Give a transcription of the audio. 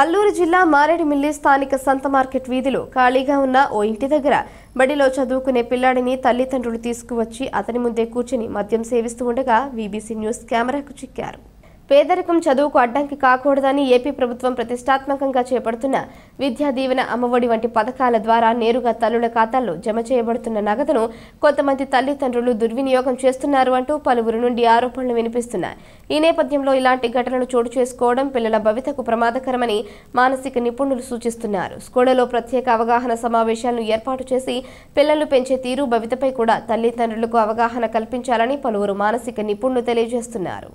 అల్లూరు జిల్లా మారేడుమిల్లి స్థానిక సంత మార్కెట్ వీధిలో ఖాళీగా ఉన్న ఓ ఇంటి దగ్గర బడిలో చదువుకునే పిల్లాడిని తల్లిదండ్రులు తీసుకువచ్చి అతని ముందే కూర్చుని మద్యం సేవిస్తూ ఉండగా వీబీసీ న్యూస్ కెమెరాకు చిక్కారు పేదరికం చదువుకు అడ్డంకి కాకూడదని ఏపీ ప్రభుత్వం ప్రతిష్టాత్మకంగా చేపడుతున్న విద్యా దీవెన అమ్మఒడి వంటి పథకాల ద్వారా నేరుగా తల్లుల ఖాతాల్లో జమ చేయబడుతున్న నగదును కొంతమంది తల్లిదండ్రులు దుర్వినియోగం చేస్తున్నారు అంటూ పలువురు నుండి ఆరోపణలు వినిపిస్తున్నాయి ఈ నేపథ్యంలో ఇలాంటి ఘటనలు చోటు చేసుకోవడం పిల్లల భవితకు ప్రమాదకరమని మానసిక నిపుణులు సూచిస్తున్నారు స్కూళ్లలో ప్రత్యేక అవగాహన సమావేశాలను ఏర్పాటు చేసి పిల్లలు పెంచే తీరు భవితపై కూడా తల్లిదండ్రులకు అవగాహన కల్పించాలని పలువురు మానసిక నిపుణులు తెలియజేస్తున్నారు